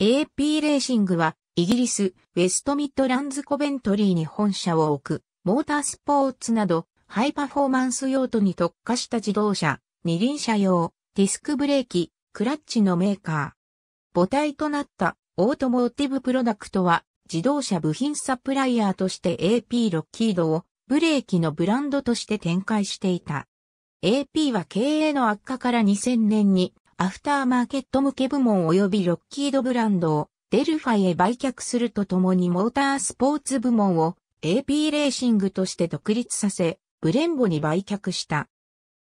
AP レーシングは、イギリス、ウェストミッドランズコベントリーに本社を置く、モータースポーツなど、ハイパフォーマンス用途に特化した自動車、二輪車用、ディスクブレーキ、クラッチのメーカー。母体となったオートモーティブプロダクトは、自動車部品サプライヤーとして AP ロッキードをブレーキのブランドとして展開していた。AP は経営の悪化から2000年にアフターマーケット向け部門及びロッキードブランドをデルファイへ売却するとともにモータースポーツ部門を AP レーシングとして独立させ、ブレンボに売却した。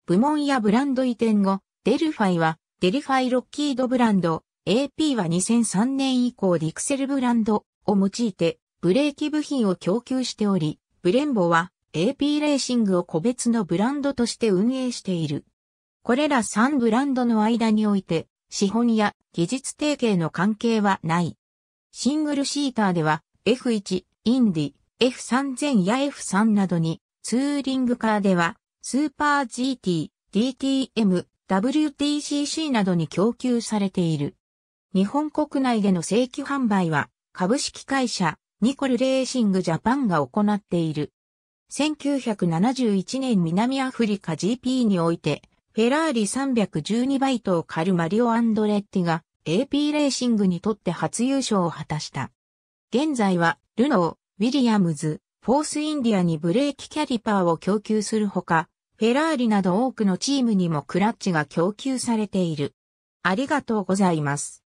部門やブランド移転後、デルファイはデルファイロッキードブランド、AP は2003年以降ディクセルブランドを用いてブレーキ部品を供給しており、ブレンボは AP レーシングを個別のブランドとして運営している。これら3ブランドの間において、資本や技術提携の関係はない。シングルシーターでは F1、インディ、F3000 や F3 などに、ツーリングカーではスーパー GT、DTM、WTCC などに供給されている。日本国内での正規販売は株式会社ニコルレーシングジャパンが行っている。1971年南アフリカ GP においてフェラーリ312バイトを狩るマリオ・アンドレッティが AP レーシングにとって初優勝を果たした。現在は、ルノー、ウィリアムズ、フォースインディアにブレーキキャリパーを供給するほか、フェラーリなど多くのチームにもクラッチが供給されている。ありがとうございます。